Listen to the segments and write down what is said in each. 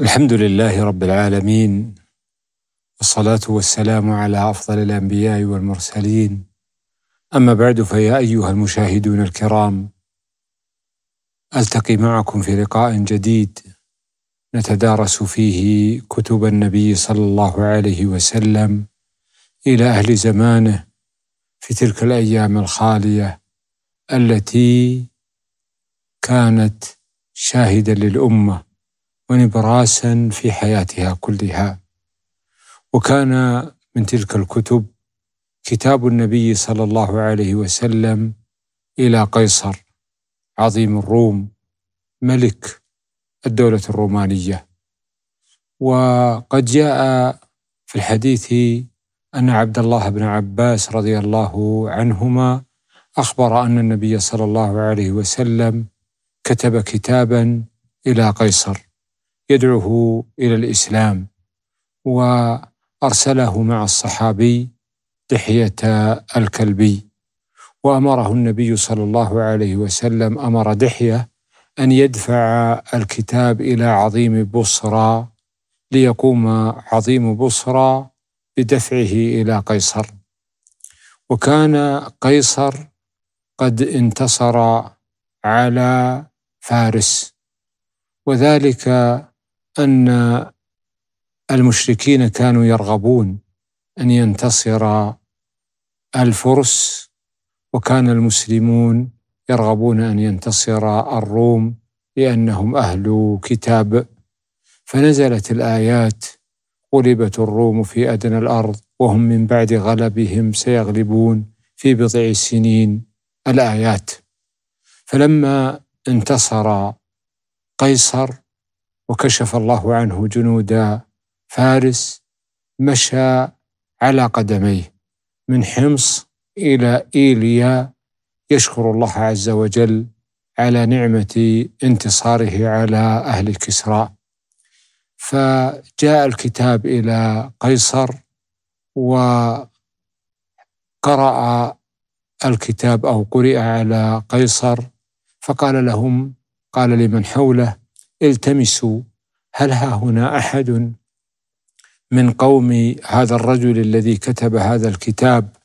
الحمد لله رب العالمين والصلاة والسلام على أفضل الأنبياء والمرسلين أما بعد فيا أيها المشاهدون الكرام ألتقي معكم في لقاء جديد نتدارس فيه كتب النبي صلى الله عليه وسلم إلى أهل زمانه في تلك الأيام الخالية التي كانت شاهدا للأمة ونبراسا في حياتها كلها وكان من تلك الكتب كتاب النبي صلى الله عليه وسلم الى قيصر عظيم الروم ملك الدوله الرومانيه وقد جاء في الحديث ان عبد الله بن عباس رضي الله عنهما اخبر ان النبي صلى الله عليه وسلم كتب كتابا الى قيصر يدعوه إلى الإسلام وأرسله مع الصحابي دحية الكلبي وأمره النبي صلى الله عليه وسلم أمر دحية أن يدفع الكتاب إلى عظيم بصرى ليقوم عظيم بصرى بدفعه إلى قيصر وكان قيصر قد انتصر على فارس وذلك أن المشركين كانوا يرغبون أن ينتصر الفرس وكان المسلمون يرغبون أن ينتصر الروم لأنهم أهل كتاب فنزلت الآيات غلبت الروم في أدنى الأرض وهم من بعد غلبهم سيغلبون في بضع سنين الآيات فلما انتصر قيصر وكشف الله عنه جنود فارس مشى على قدميه من حمص إلى إيليا يشكر الله عز وجل على نعمة انتصاره على أهل كسرى فجاء الكتاب إلى قيصر وقرأ الكتاب أو قرئ على قيصر فقال لهم قال لمن حوله التمسوا هل ها هنا احد من قوم هذا الرجل الذي كتب هذا الكتاب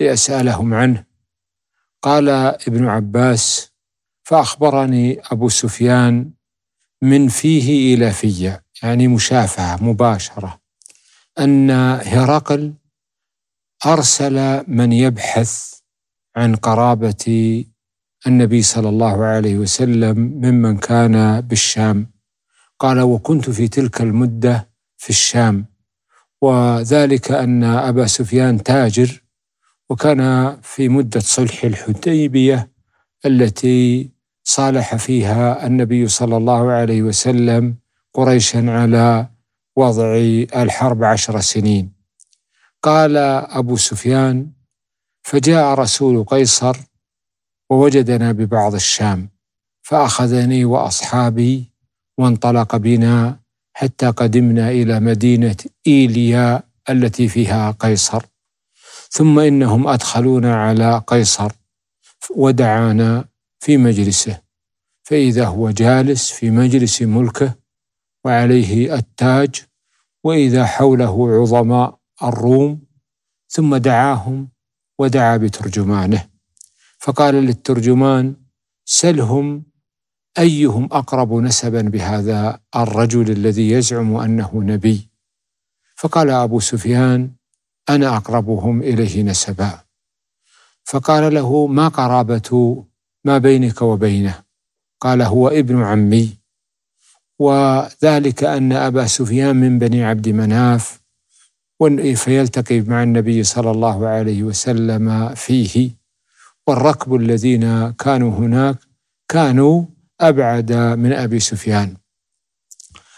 لاسالهم عنه قال ابن عباس فاخبرني ابو سفيان من فيه الى في يعني مشافهه مباشره ان هرقل ارسل من يبحث عن قرابه النبي صلى الله عليه وسلم ممن كان بالشام قال وكنت في تلك المده في الشام وذلك ان ابا سفيان تاجر وكان في مده صلح الحديبيه التي صالح فيها النبي صلى الله عليه وسلم قريشا على وضع الحرب عشر سنين قال ابو سفيان فجاء رسول قيصر ووجدنا ببعض الشام فأخذني وأصحابي وانطلق بنا حتى قدمنا إلى مدينة إيليا التي فيها قيصر ثم إنهم أدخلونا على قيصر ودعانا في مجلسه فإذا هو جالس في مجلس ملكه وعليه التاج وإذا حوله عظماء الروم ثم دعاهم ودعا بترجمانه فقال للترجمان سلهم ايهم اقرب نسبا بهذا الرجل الذي يزعم انه نبي فقال ابو سفيان انا اقربهم اليه نسبا فقال له ما قرابه ما بينك وبينه قال هو ابن عمي وذلك ان ابا سفيان من بني عبد مناف فيلتقي مع النبي صلى الله عليه وسلم فيه والركب الذين كانوا هناك كانوا أبعد من أبي سفيان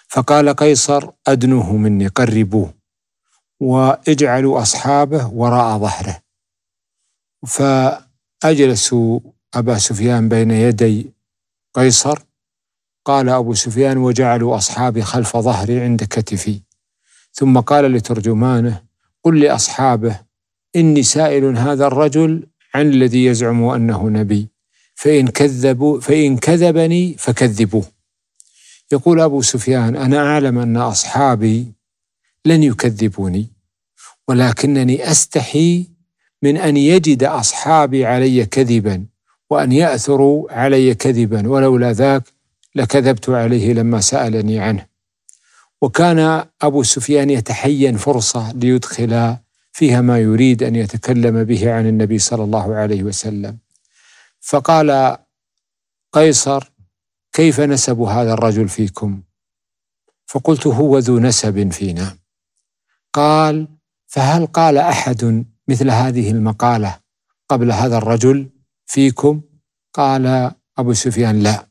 فقال قيصر أدنوه مني قربوه واجعلوا أصحابه وراء ظهره فأجلسوا أبا سفيان بين يدي قيصر قال أبو سفيان وجعلوا أصحابي خلف ظهري عند كتفي ثم قال لترجمانه قل لأصحابه إني سائل هذا الرجل عن الذي يزعم أنه نبي فإن, كذبوا فإن كذبني فكذبوه يقول أبو سفيان أنا أعلم أن أصحابي لن يكذبوني ولكنني أستحي من أن يجد أصحابي علي كذبا وأن يأثروا علي كذبا ولولا ذاك لكذبت عليه لما سألني عنه وكان أبو سفيان يتحين فرصة ليدخل فيها ما يريد ان يتكلم به عن النبي صلى الله عليه وسلم فقال قيصر كيف نسب هذا الرجل فيكم فقلت هو ذو نسب فينا قال فهل قال احد مثل هذه المقاله قبل هذا الرجل فيكم قال ابو سفيان لا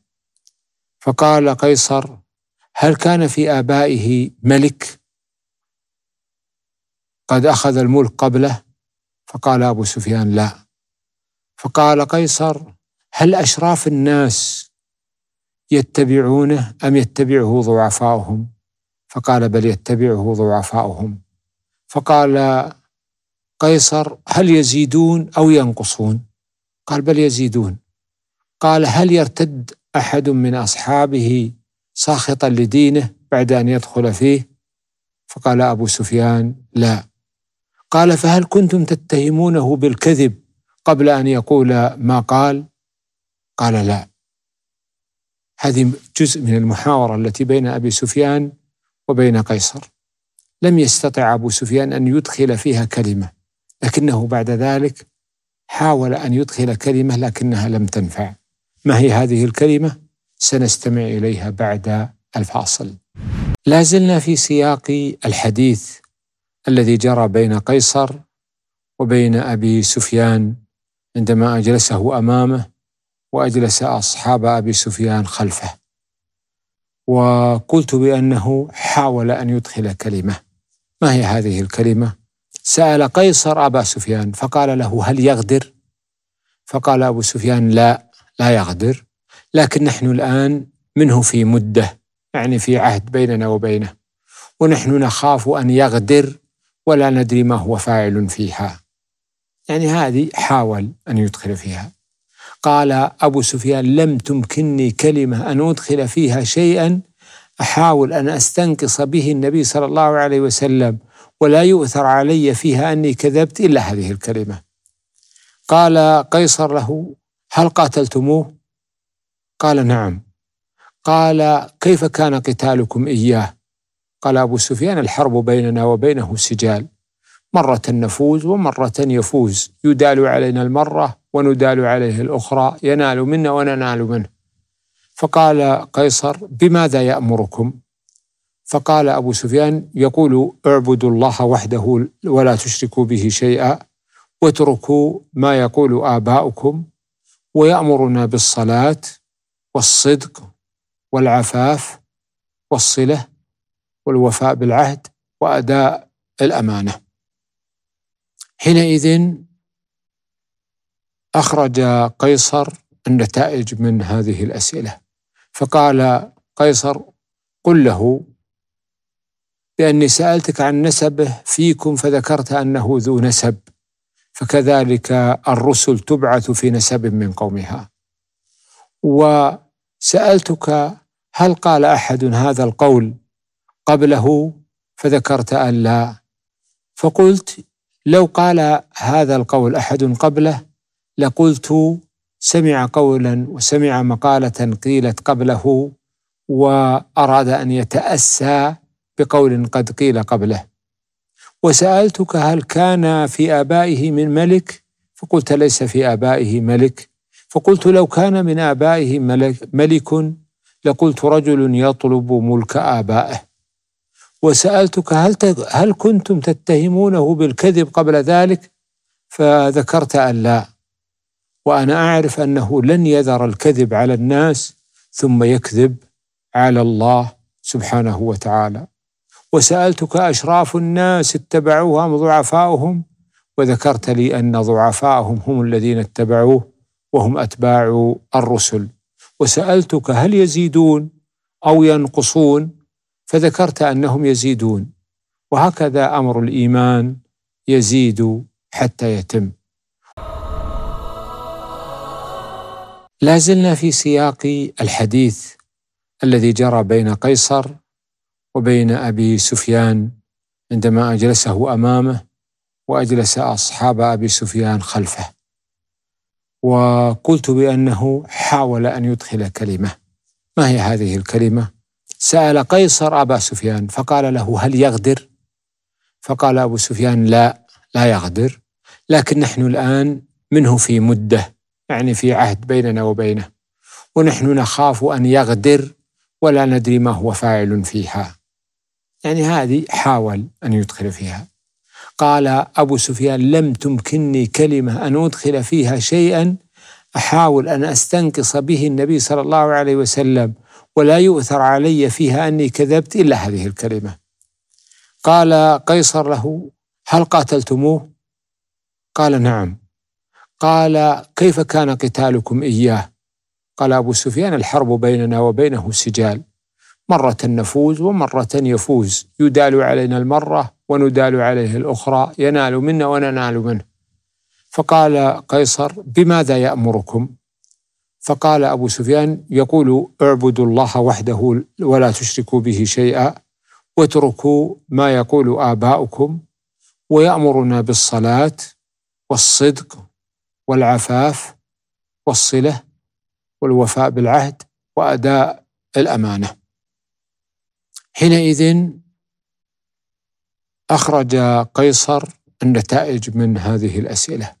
فقال قيصر هل كان في ابائه ملك قد أخذ الملك قبله فقال أبو سفيان لا فقال قيصر هل أشراف الناس يتبعونه أم يتبعه ضعفاؤهم فقال بل يتبعه ضعفاؤهم فقال قيصر هل يزيدون أو ينقصون قال بل يزيدون قال هل يرتد أحد من أصحابه ساخطا لدينه بعد أن يدخل فيه فقال أبو سفيان لا قال فهل كنتم تتهمونه بالكذب قبل ان يقول ما قال قال لا هذه جزء من المحاوره التي بين ابي سفيان وبين قيصر لم يستطع ابو سفيان ان يدخل فيها كلمه لكنه بعد ذلك حاول ان يدخل كلمه لكنها لم تنفع ما هي هذه الكلمه سنستمع اليها بعد الفاصل لا زلنا في سياق الحديث الذي جرى بين قيصر وبين ابي سفيان عندما اجلسه امامه واجلس اصحاب ابي سفيان خلفه وقلت بانه حاول ان يدخل كلمه ما هي هذه الكلمه سال قيصر ابا سفيان فقال له هل يغدر فقال ابو سفيان لا لا يغدر لكن نحن الان منه في مده يعني في عهد بيننا وبينه ونحن نخاف ان يغدر ولا ندري ما هو فاعل فيها يعني هذه حاول أن يدخل فيها قال أبو سفيان لم تمكنني كلمة أن أدخل فيها شيئا أحاول أن أستنقص به النبي صلى الله عليه وسلم ولا يؤثر علي فيها أني كذبت إلا هذه الكلمة قال قيصر له هل قاتلتموه؟ قال نعم قال كيف كان قتالكم إياه؟ قال أبو سفيان الحرب بيننا وبينه سجال مرة نفوز ومرة يفوز يدال علينا المرة وندال عليه الأخرى ينال منا وننال منه فقال قيصر بماذا يأمركم فقال أبو سفيان يقول اعبدوا الله وحده ولا تشركوا به شيئا واتركوا ما يقول آباؤكم ويأمرنا بالصلاة والصدق والعفاف والصلة والوفاء بالعهد وأداء الأمانة حينئذ أخرج قيصر النتائج من هذه الأسئلة فقال قيصر قل له لأني سألتك عن نسبه فيكم فذكرت أنه ذو نسب فكذلك الرسل تبعث في نسب من قومها وسألتك هل قال أحد هذا القول قبله فذكرت أن لا فقلت لو قال هذا القول أحد قبله لقلت سمع قولا وسمع مقالة قيلت قبله وأراد أن يتأسى بقول قد قيل قبله وسألتك هل كان في آبائه من ملك فقلت ليس في آبائه ملك فقلت لو كان من آبائه ملك, ملك لقلت رجل يطلب ملك آبائه وسألتك هل هل كنتم تتهمونه بالكذب قبل ذلك؟ فذكرت أن لا وأنا أعرف أنه لن يذر الكذب على الناس ثم يكذب على الله سبحانه وتعالى وسألتك أشراف الناس اتبعوه أم ضعفاؤهم وذكرت لي أن ضعفاؤهم هم الذين اتبعوه وهم أتباع الرسل وسألتك هل يزيدون أو ينقصون فذكرت انهم يزيدون وهكذا امر الايمان يزيد حتى يتم لا زلنا في سياق الحديث الذي جرى بين قيصر وبين ابي سفيان عندما اجلسه امامه واجلس اصحاب ابي سفيان خلفه وقلت بانه حاول ان يدخل كلمه ما هي هذه الكلمه سأل قيصر أبا سفيان فقال له هل يغدر؟ فقال أبو سفيان لا لا يغدر لكن نحن الآن منه في مدة يعني في عهد بيننا وبينه ونحن نخاف أن يغدر ولا ندري ما هو فاعل فيها يعني هذه حاول أن يدخل فيها قال أبو سفيان لم تمكنني كلمة أن أدخل فيها شيئا أحاول أن أستنقص به النبي صلى الله عليه وسلم ولا يؤثر علي فيها أني كذبت إلا هذه الكلمة قال قيصر له هل قاتلتموه؟ قال نعم قال كيف كان قتالكم إياه؟ قال أبو سفيان الحرب بيننا وبينه سجال مرة نفوز ومرة يفوز يدال علينا المرة وندال عليه الأخرى ينال منا وننال منه فقال قيصر بماذا يأمركم؟ فقال أبو سفيان يقول اعبدوا الله وحده ولا تشركوا به شيئا واتركوا ما يقول آباؤكم ويأمرنا بالصلاة والصدق والعفاف والصلة والوفاء بالعهد وأداء الأمانة حينئذ أخرج قيصر النتائج من هذه الأسئلة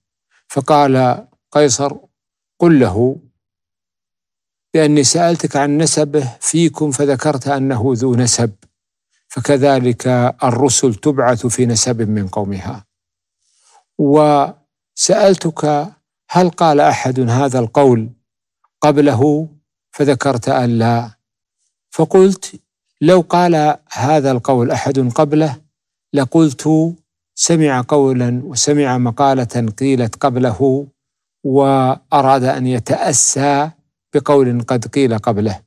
فقال قيصر قل له لأني سألتك عن نسبه فيكم فذكرت أنه ذو نسب فكذلك الرسل تبعث في نسب من قومها وسألتك هل قال أحد هذا القول قبله فذكرت أن لا فقلت لو قال هذا القول أحد قبله لقلت سمع قولا وسمع مقالة قيلت قبله وأراد أن يتأسى بقول قد قيل قبله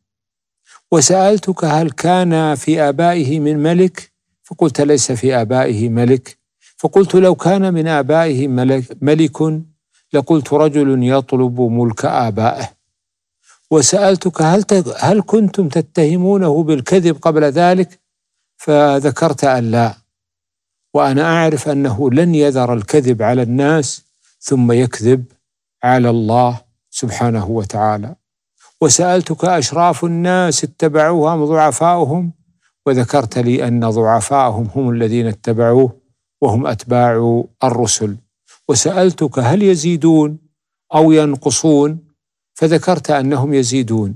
وسألتك هل كان في آبائه من ملك فقلت ليس في آبائه ملك فقلت لو كان من آبائه ملك, ملك لقلت رجل يطلب ملك آبائه وسألتك هل, هل كنتم تتهمونه بالكذب قبل ذلك فذكرت أن لا وأنا أعرف أنه لن يذر الكذب على الناس ثم يكذب على الله سبحانه وتعالى وسألتك أشراف الناس اتبعوهم ضعفاؤهم وذكرت لي أن ضعفاءهم هم الذين اتبعوه وهم أتباع الرسل وسألتك هل يزيدون أو ينقصون فذكرت أنهم يزيدون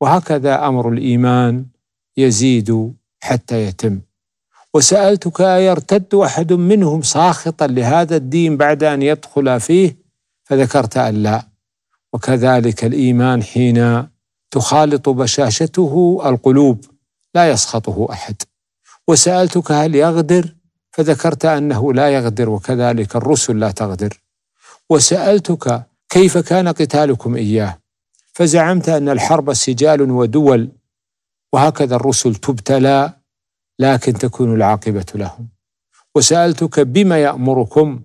وهكذا أمر الإيمان يزيد حتى يتم وسألتك أيرتد أحد منهم ساخطا لهذا الدين بعد أن يدخل فيه فذكرت أن لا وكذلك الايمان حين تخالط بشاشته القلوب لا يسخطه احد وسالتك هل يغدر فذكرت انه لا يغدر وكذلك الرسل لا تغدر وسالتك كيف كان قتالكم اياه فزعمت ان الحرب سجال ودول وهكذا الرسل تبتلى لكن تكون العاقبه لهم وسالتك بما يامركم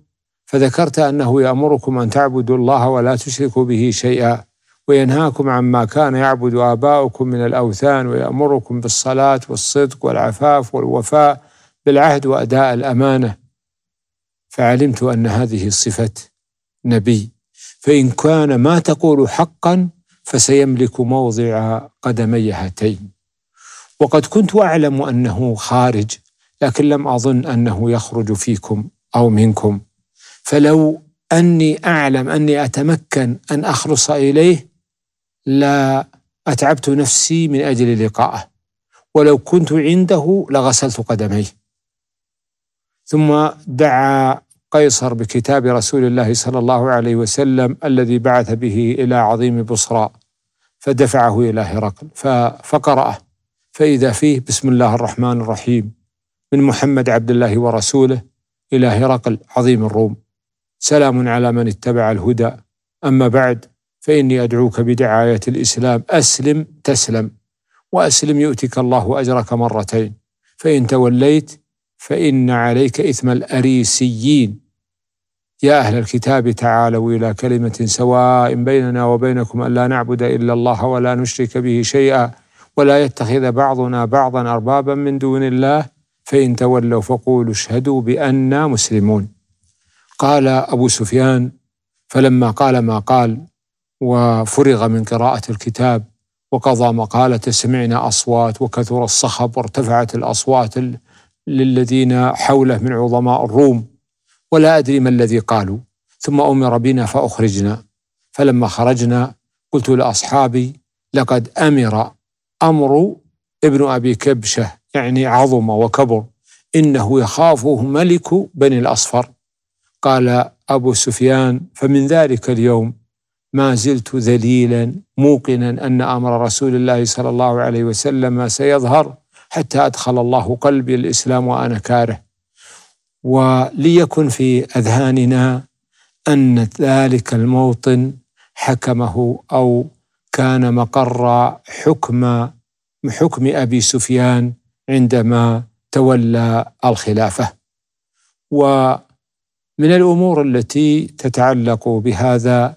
فذكرت أنه يأمركم أن تعبدوا الله ولا تشركوا به شيئا وينهاكم عما كان يعبد آباؤكم من الأوثان ويأمركم بالصلاة والصدق والعفاف والوفاء بالعهد وأداء الأمانة فعلمت أن هذه صفة نبي فإن كان ما تقول حقا فسيملك موضع قدمي هاتين وقد كنت أعلم أنه خارج لكن لم أظن أنه يخرج فيكم أو منكم فلو أني أعلم أني أتمكن أن أخلص إليه لا أتعبت نفسي من أجل لقائه ولو كنت عنده لغسلت قدميه ثم دعا قيصر بكتاب رسول الله صلى الله عليه وسلم الذي بعث به إلى عظيم بصرى فدفعه إلى هرقل فقرأه فإذا فيه بسم الله الرحمن الرحيم من محمد عبد الله ورسوله إلى هرقل عظيم الروم سلام على من اتبع الهدى أما بعد فإني أدعوك بدعاية الإسلام أسلم تسلم وأسلم يؤتك الله أجرك مرتين فإن توليت فإن عليك إثم الأريسيين يا أهل الكتاب تعالوا إلى كلمة سواء بيننا وبينكم ألا نعبد إلا الله ولا نشرك به شيئا ولا يتخذ بعضنا بعضا أربابا من دون الله فإن تولوا فقولوا اشهدوا بأنا مسلمون قال أبو سفيان فلما قال ما قال وفرغ من قراءة الكتاب وقضى مقالته سمعنا أصوات وكثر الصخب وارتفعت الأصوات للذين حوله من عظماء الروم ولا أدري ما الذي قالوا ثم أمر بنا فأخرجنا فلما خرجنا قلت لأصحابي لقد أمر أمر ابن أبي كبشة يعني عظم وكبر إنه يخافه ملك بني الأصفر قال أبو سفيان فمن ذلك اليوم ما زلت ذليلا موقنا أن أمر رسول الله صلى الله عليه وسلم سيظهر حتى أدخل الله قلبي الإسلام وأنا كاره وليكن في أذهاننا أن ذلك الموطن حكمه أو كان مقر حكم حكم أبي سفيان عندما تولى الخلافة و من الامور التي تتعلق بهذا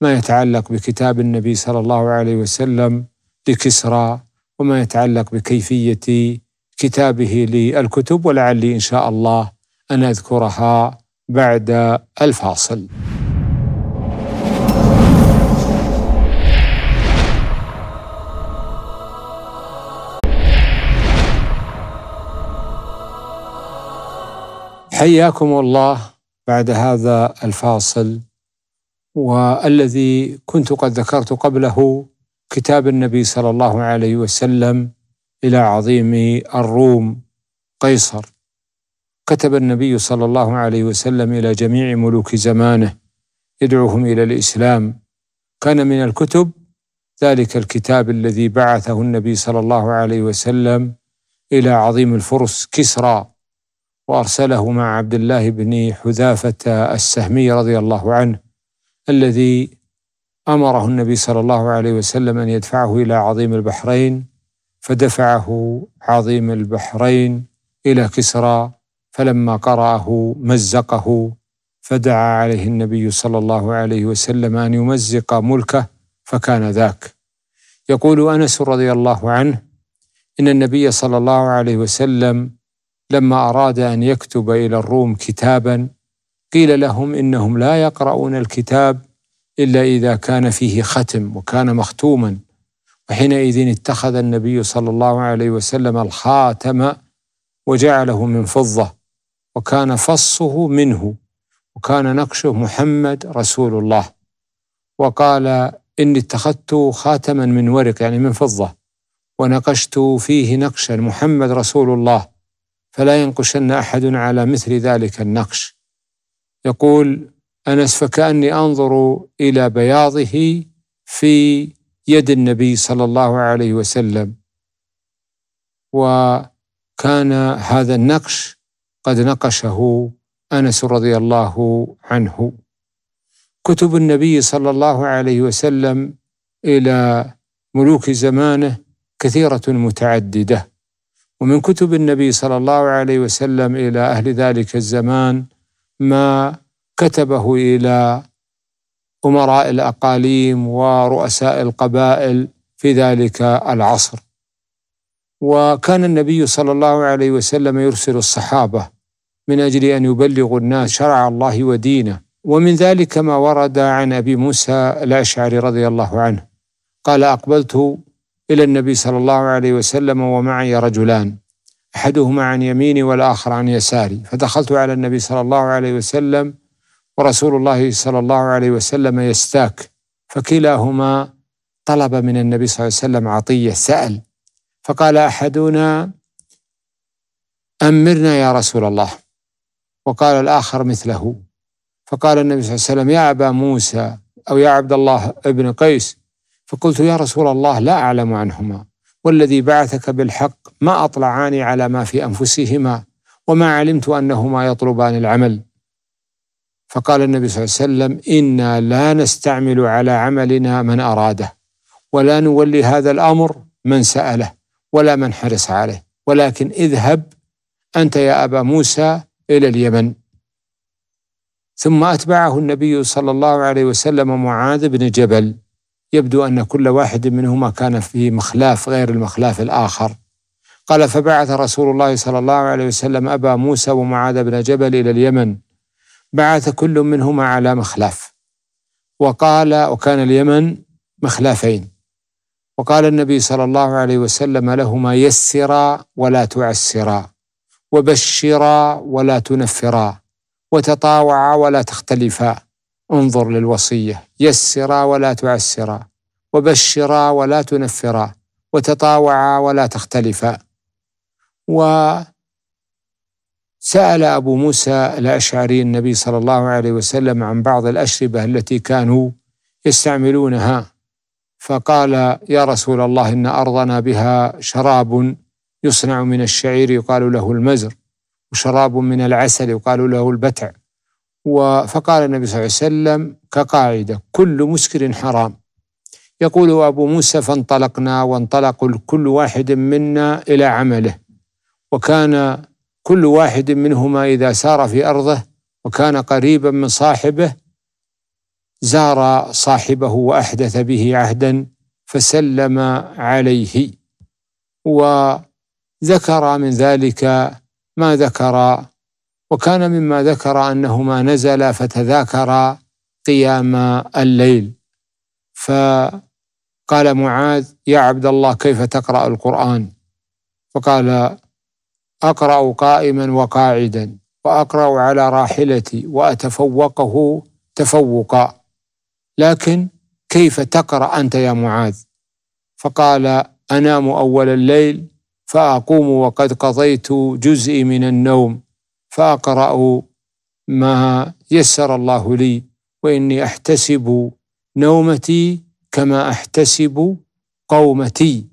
ما يتعلق بكتاب النبي صلى الله عليه وسلم لكسرى وما يتعلق بكيفيه كتابه للكتب ولعلي ان شاء الله ان اذكرها بعد الفاصل. حياكم الله بعد هذا الفاصل والذي كنت قد ذكرت قبله كتاب النبي صلى الله عليه وسلم الى عظيم الروم قيصر كتب النبي صلى الله عليه وسلم الى جميع ملوك زمانه يدعوهم الى الاسلام كان من الكتب ذلك الكتاب الذي بعثه النبي صلى الله عليه وسلم الى عظيم الفرس كسرى وارسله مع عبد الله بن حذافه السهمي رضي الله عنه الذي امره النبي صلى الله عليه وسلم ان يدفعه الى عظيم البحرين فدفعه عظيم البحرين الى كسرى فلما قراه مزقه فدعا عليه النبي صلى الله عليه وسلم ان يمزق ملكه فكان ذاك يقول انس رضي الله عنه ان النبي صلى الله عليه وسلم لما أراد أن يكتب إلى الروم كتابا قيل لهم إنهم لا يقرؤون الكتاب إلا إذا كان فيه ختم وكان مختوما وحينئذ اتخذ النبي صلى الله عليه وسلم الخاتم وجعله من فضة وكان فصه منه وكان نقشه محمد رسول الله وقال إني اتخذت خاتما من ورق يعني من فضة ونقشت فيه نقشا محمد رسول الله فلا ينقشن أحد على مثل ذلك النقش يقول أنس فكأني أنظر إلى بياضه في يد النبي صلى الله عليه وسلم وكان هذا النقش قد نقشه أنس رضي الله عنه كتب النبي صلى الله عليه وسلم إلى ملوك زمانه كثيرة متعددة ومن كتب النبي صلى الله عليه وسلم إلى أهل ذلك الزمان ما كتبه إلى أمراء الأقاليم ورؤساء القبائل في ذلك العصر وكان النبي صلى الله عليه وسلم يرسل الصحابة من أجل أن يبلغوا الناس شرع الله ودينه ومن ذلك ما ورد عن أبي موسى الأشعري رضي الله عنه قال أقبلت إلى النبي صلى الله عليه وسلم ومعي رجلان أحدهما عن يميني والآخر عن يساري فدخلت على النبي صلى الله عليه وسلم ورسول الله صلى الله عليه وسلم يستاك فكلاهما طلب من النبي صلى الله عليه وسلم عطية سأل فقال أحدنا أمرنا يا رسول الله وقال الآخر مثله فقال النبي صلى الله عليه وسلم يا أبا موسى أو يا عبد الله ابن قيس فقلت يا رسول الله لا أعلم عنهما والذي بعثك بالحق ما اطلعاني على ما في أنفسهما وما علمت أنهما يطلبان العمل فقال النبي صلى الله عليه وسلم إنا لا نستعمل على عملنا من أراده ولا نولي هذا الأمر من سأله ولا من حرص عليه ولكن اذهب أنت يا أبا موسى إلى اليمن ثم أتبعه النبي صلى الله عليه وسلم معاذ بن جبل يبدو أن كل واحد منهما كان في مخلاف غير المخلاف الآخر قال فبعث رسول الله صلى الله عليه وسلم أبا موسى ومعاذ بن جبل إلى اليمن بعث كل منهما على مخلاف وقال وكان اليمن مخلافين وقال النبي صلى الله عليه وسلم لهما يسرا ولا تعسرا وبشرا ولا تنفرا وتطاوعا ولا تختلفا انظر للوصية يسرا ولا تعسرا وبشرا ولا تنفرا وتطاوعا ولا تختلفا وسأل أبو موسى الأشعري النبي صلى الله عليه وسلم عن بعض الأشربة التي كانوا يستعملونها فقال يا رسول الله إن أرضنا بها شراب يصنع من الشعير يقال له المزر وشراب من العسل يقال له البتع فقال النبي صلى الله عليه وسلم كقاعدة كل مسكر حرام يقول أبو موسى فانطلقنا وانطلق كل واحد منا إلى عمله وكان كل واحد منهما إذا سار في أرضه وكان قريبا من صاحبه زار صاحبه وأحدث به عهدا فسلم عليه وذكر من ذلك ما ذكر وكان مما ذكر أنهما نزلا فتذاكرا قيام الليل فقال معاذ يا عبد الله كيف تقرأ القرآن فقال أقرأ قائما وقاعدا وأقرأ على راحلتي وأتفوقه تفوقا لكن كيف تقرأ أنت يا معاذ فقال أنام أول الليل فأقوم وقد قضيت جزئي من النوم فأقرأ ما يسر الله لي وإني أحتسب نومتي كما أحتسب قومتي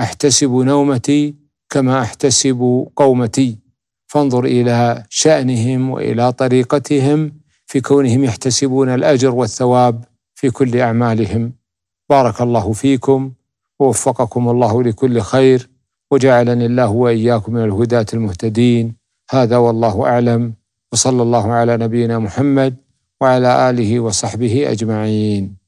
أحتسب نومتي كما أحتسب قومتي فانظر إلى شأنهم وإلى طريقتهم في كونهم يحتسبون الأجر والثواب في كل أعمالهم بارك الله فيكم ووفقكم الله لكل خير وجعلني الله وإياكم من الهداة المهتدين هذا والله اعلم وصلى الله على نبينا محمد وعلى اله وصحبه اجمعين